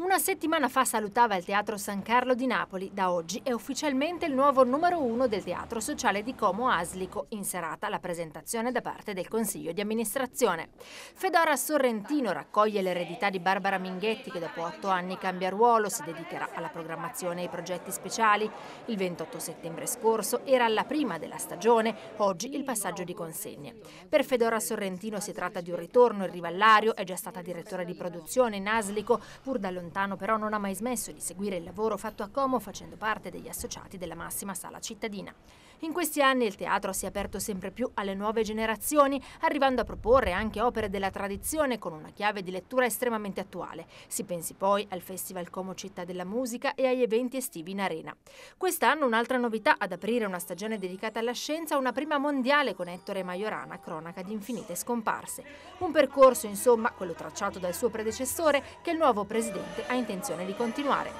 Una settimana fa salutava il Teatro San Carlo di Napoli, da oggi è ufficialmente il nuovo numero uno del Teatro Sociale di Como Aslico, in serata la presentazione da parte del Consiglio di amministrazione. Fedora Sorrentino raccoglie l'eredità di Barbara Minghetti che dopo otto anni cambia ruolo, si dedicherà alla programmazione e ai progetti speciali. Il 28 settembre scorso era la prima della stagione, oggi il passaggio di consegne. Per Fedora Sorrentino si tratta di un ritorno, il rivallario è già stata direttore di produzione in Aslico pur da lontano Montano però non ha mai smesso di seguire il lavoro fatto a Como facendo parte degli associati della massima sala cittadina. In questi anni il teatro si è aperto sempre più alle nuove generazioni, arrivando a proporre anche opere della tradizione con una chiave di lettura estremamente attuale. Si pensi poi al Festival Como Città della Musica e agli eventi estivi in arena. Quest'anno un'altra novità ad aprire una stagione dedicata alla scienza, una prima mondiale con Ettore Majorana, cronaca di infinite scomparse. Un percorso, insomma, quello tracciato dal suo predecessore, che il nuovo presidente Mediaset ha intenzione di continuare.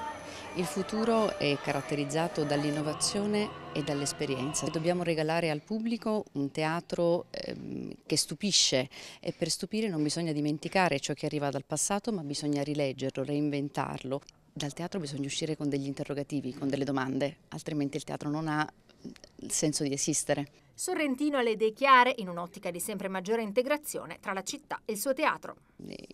Il futuro è caratterizzato dall'innovazione e dall'esperienza. Dobbiamo regalare al pubblico un teatro ehm, che stupisce e per stupire non bisogna dimenticare ciò che arriva dal passato ma bisogna rileggerlo, reinventarlo. Dal teatro bisogna uscire con degli interrogativi, con delle domande, altrimenti il teatro non ha il mm, senso di esistere. Sorrentino ha le idee chiare in un'ottica di sempre maggiore integrazione tra la città e il suo teatro.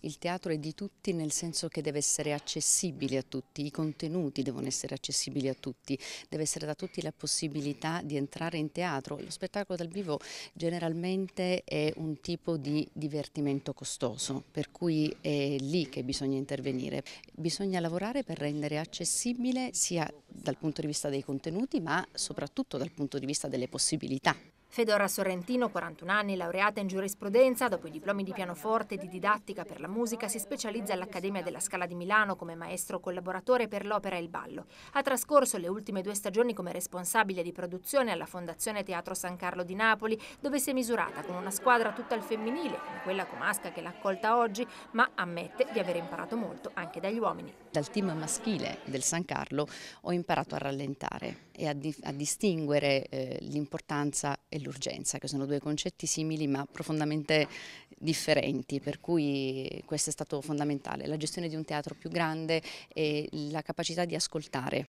Il teatro è di tutti nel senso che deve essere accessibile a tutti, i contenuti devono essere accessibili a tutti, deve essere da tutti la possibilità di entrare in teatro. Lo spettacolo dal vivo generalmente è un tipo di divertimento costoso, per cui è lì che bisogna intervenire. Bisogna lavorare per rendere accessibile sia dal punto di vista dei contenuti ma soprattutto dal punto di vista delle possibilità. Fedora Sorrentino, 41 anni, laureata in giurisprudenza, dopo i diplomi di pianoforte e di didattica per la musica, si specializza all'Accademia della Scala di Milano come maestro collaboratore per l'opera e il ballo. Ha trascorso le ultime due stagioni come responsabile di produzione alla Fondazione Teatro San Carlo di Napoli, dove si è misurata con una squadra tutta al femminile, come quella comasca che l'ha accolta oggi, ma ammette di aver imparato molto anche dagli uomini. Dal team maschile del San Carlo ho imparato a rallentare e a, di a distinguere eh, l'importanza e dell'urgenza, che sono due concetti simili ma profondamente differenti, per cui questo è stato fondamentale, la gestione di un teatro più grande e la capacità di ascoltare